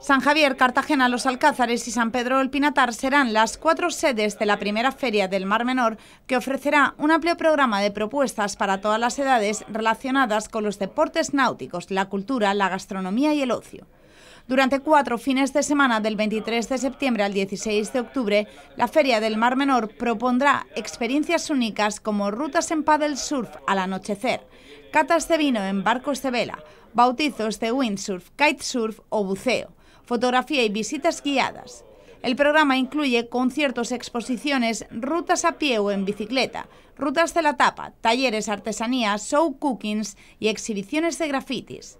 San Javier, Cartagena, Los Alcázares y San Pedro del Pinatar serán las cuatro sedes de la primera Feria del Mar Menor, que ofrecerá un amplio programa de propuestas para todas las edades relacionadas con los deportes náuticos, la cultura, la gastronomía y el ocio. Durante cuatro fines de semana del 23 de septiembre al 16 de octubre, la Feria del Mar Menor propondrá experiencias únicas como rutas en paddle surf al anochecer, catas de vino en barcos de vela, bautizos de windsurf, kitesurf o buceo, fotografía y visitas guiadas. El programa incluye conciertos, exposiciones, rutas a pie o en bicicleta, rutas de la tapa, talleres, artesanía, show cookings y exhibiciones de grafitis.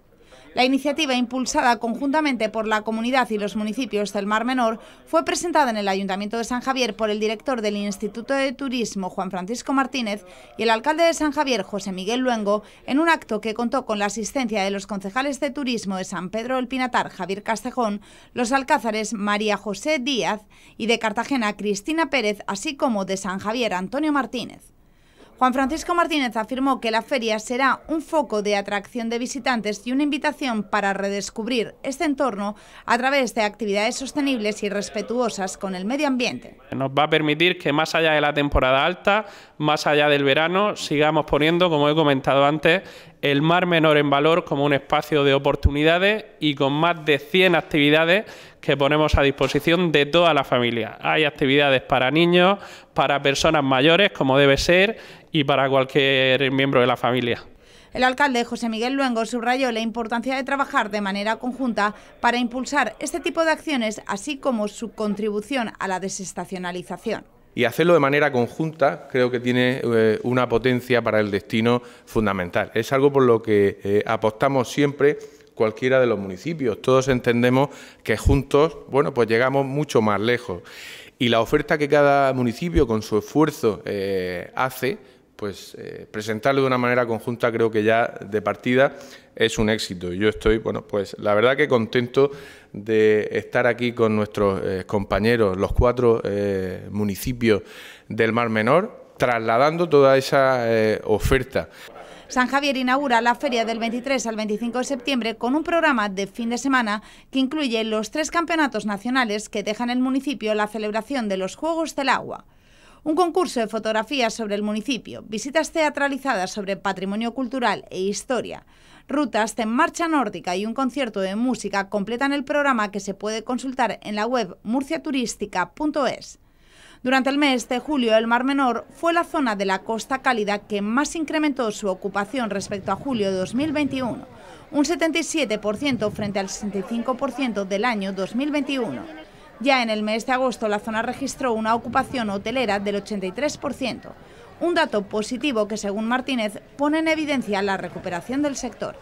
La iniciativa, impulsada conjuntamente por la comunidad y los municipios del Mar Menor, fue presentada en el Ayuntamiento de San Javier por el director del Instituto de Turismo, Juan Francisco Martínez, y el alcalde de San Javier, José Miguel Luengo, en un acto que contó con la asistencia de los concejales de turismo de San Pedro del Pinatar, Javier Castejón, los alcázares María José Díaz y de Cartagena, Cristina Pérez, así como de San Javier, Antonio Martínez. Juan Francisco Martínez afirmó que la feria será un foco de atracción de visitantes y una invitación para redescubrir este entorno a través de actividades sostenibles y respetuosas con el medio ambiente. Nos va a permitir que más allá de la temporada alta, más allá del verano, sigamos poniendo, como he comentado antes, el Mar Menor en valor como un espacio de oportunidades y con más de 100 actividades que ponemos a disposición de toda la familia. Hay actividades para niños, para personas mayores, como debe ser, y para cualquier miembro de la familia. El alcalde José Miguel Luengo subrayó la importancia de trabajar de manera conjunta para impulsar este tipo de acciones, así como su contribución a la desestacionalización. Y hacerlo de manera conjunta creo que tiene eh, una potencia para el destino fundamental. Es algo por lo que eh, apostamos siempre cualquiera de los municipios. Todos entendemos que juntos, bueno, pues llegamos mucho más lejos. Y la oferta que cada municipio con su esfuerzo eh, hace, pues eh, presentarlo de una manera conjunta creo que ya de partida es un éxito. Yo estoy, bueno, pues la verdad que contento de estar aquí con nuestros eh, compañeros, los cuatro eh, municipios del Mar Menor, trasladando toda esa oferta. San Javier inaugura la feria del 23 al 25 de septiembre con un programa de fin de semana que incluye los tres campeonatos nacionales que dejan el municipio la celebración de los Juegos del Agua. Un concurso de fotografías sobre el municipio, visitas teatralizadas sobre patrimonio cultural e historia, rutas en marcha nórdica y un concierto de música completan el programa que se puede consultar en la web murciaturística.es. Durante el mes de julio, el Mar Menor fue la zona de la costa cálida que más incrementó su ocupación respecto a julio de 2021, un 77% frente al 65% del año 2021. Ya en el mes de agosto la zona registró una ocupación hotelera del 83%, un dato positivo que según Martínez pone en evidencia la recuperación del sector.